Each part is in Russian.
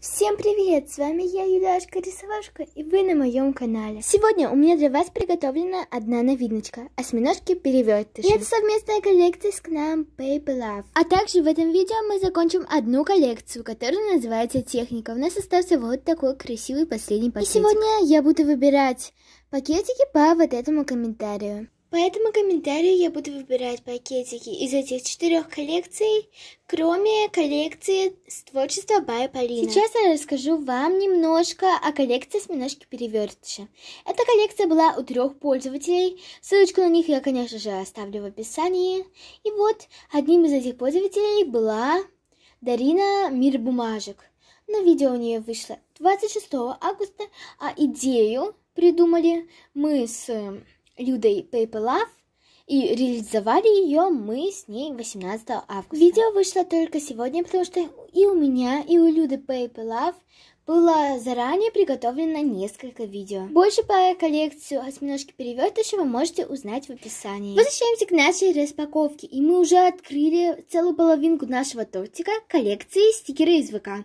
Всем привет! С вами я, Юляшка Рисовашка, и вы на моем канале. Сегодня у меня для вас приготовлена одна новиночка – осьминожки перевертыши. Это совместная коллекция с каналом Paper Love. А также в этом видео мы закончим одну коллекцию, которая называется «Техника». У нас остался вот такой красивый последний пакетик. И сегодня я буду выбирать пакетики по вот этому комментарию. Поэтому комментарии я буду выбирать пакетики из этих четырех коллекций, кроме коллекции с творчества Бай Полина. Сейчас я расскажу вам немножко о коллекции с осьминожки перевертыши. Эта коллекция была у трех пользователей. Ссылочку на них я, конечно же, оставлю в описании. И вот одним из этих пользователей была Дарина Мир Бумажек. Но видео у нее вышло 26 августа, а идею придумали мы с Людой Пейпелав, и реализовали ее мы с ней 18 августа. Видео вышло только сегодня, потому что и у меня, и у Люды Пейпелав было заранее приготовлено несколько видео. Больше по коллекцию осьминожки вы можете узнать в описании. Возвращаемся к нашей распаковке, и мы уже открыли целую половинку нашего тортика коллекции стикеры из ВК.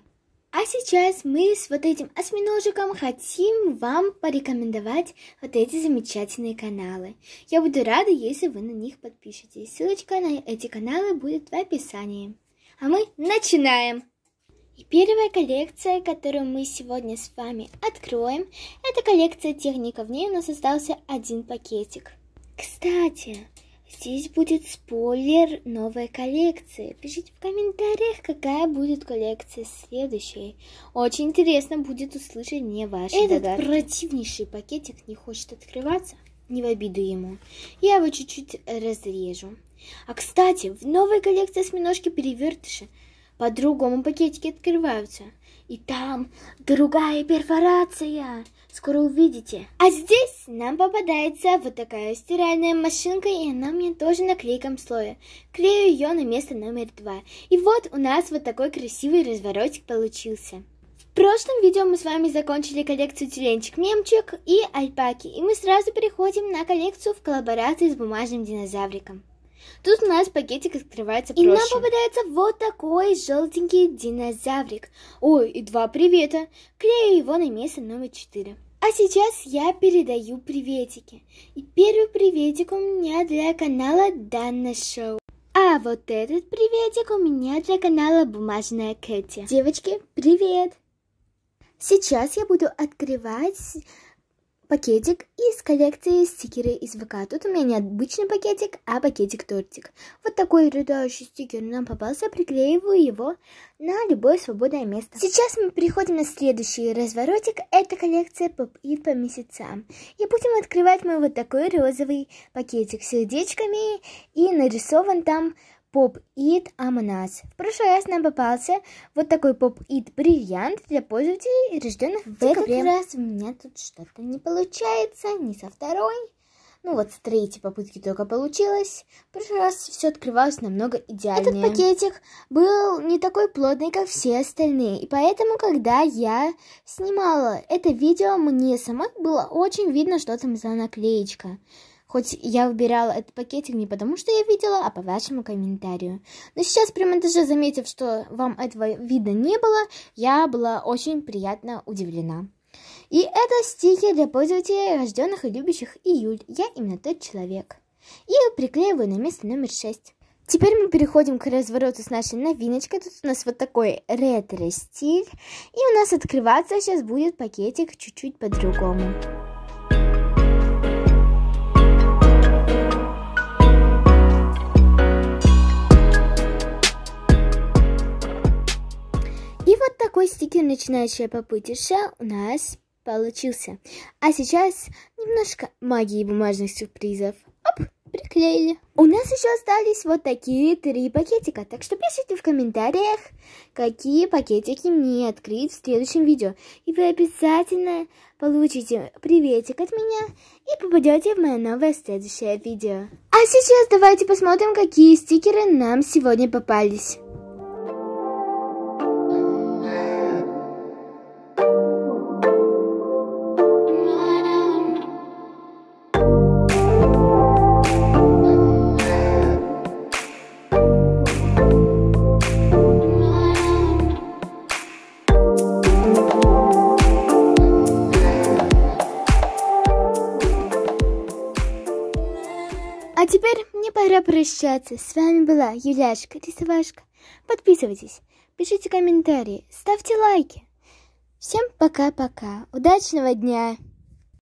А сейчас мы с вот этим осьминожиком хотим вам порекомендовать вот эти замечательные каналы. Я буду рада, если вы на них подпишетесь. Ссылочка на эти каналы будет в описании. А мы начинаем! И первая коллекция, которую мы сегодня с вами откроем, это коллекция техника. В ней у нас остался один пакетик. Кстати, Здесь будет спойлер новой коллекции. Пишите в комментариях, какая будет коллекция следующей. Очень интересно будет услышать не ваши Этот догадки. противнейший пакетик не хочет открываться. Не в обиду ему. Я его чуть-чуть разрежу. А кстати, в новой коллекции осьминожки перевертыши по-другому пакетики открываются. И там другая перфорация. Скоро увидите. А здесь нам попадается вот такая стиральная машинка, и она мне тоже на клейком слое Клею ее на место номер два. И вот у нас вот такой красивый разворотик получился. В прошлом видео мы с вами закончили коллекцию тюленчик мемчик и альпаки, и мы сразу переходим на коллекцию в коллаборации с бумажным динозавриком. Тут у нас пакетик открывается проще. И нам попадается вот такой желтенький динозаврик. Ой, и два привета. Клею его на место номер четыре. А сейчас я передаю приветики. И первый приветик у меня для канала Данна Шоу. А вот этот приветик у меня для канала Бумажная Кэти. Девочки, привет! Сейчас я буду открывать пакетик из коллекции стикеры из ВК. Тут у меня не обычный пакетик, а пакетик-тортик. Вот такой рыдающий стикер нам попался, приклеиваю его на любое свободное место. Сейчас мы переходим на следующий разворотик. Это коллекция поп-ит по месяцам. И будем открывать мы вот такой розовый пакетик с сердечками. И нарисован там PopIt Amanas. В прошлый раз нам попался вот такой PopIt бриллиант для пользователей, рожденных в декабре. В этот раз у меня тут что-то не получается, не со второй. Ну вот с третьей попытки только получилось. В прошлый раз все открывалось намного идеальнее. Этот пакетик был не такой плотный, как все остальные. И поэтому, когда я снимала это видео, мне самой было очень видно, что там за наклеечка. Хоть я убирала этот пакетик не потому, что я видела, а по вашему комментарию. Но сейчас, прямо даже заметив, что вам этого вида не было, я была очень приятно удивлена. И это стихи для пользователей, рожденных и любящих июль. Я именно тот человек. И приклеиваю на место номер 6. Теперь мы переходим к развороту с нашей новиночкой. Тут у нас вот такой ретро-стиль. И у нас открываться сейчас будет пакетик чуть-чуть по-другому. стикер «Начинающая попытиша» у нас получился. А сейчас немножко магии бумажных сюрпризов. Оп, приклеили. У нас еще остались вот такие три пакетика, так что пишите в комментариях, какие пакетики мне открыть в следующем видео. И вы обязательно получите приветик от меня и попадете в мое новое следующее видео. А сейчас давайте посмотрим, какие стикеры нам сегодня попались. пора прощаться. С вами была Юляшка Рисовашка. Подписывайтесь, пишите комментарии, ставьте лайки. Всем пока-пока. Удачного дня!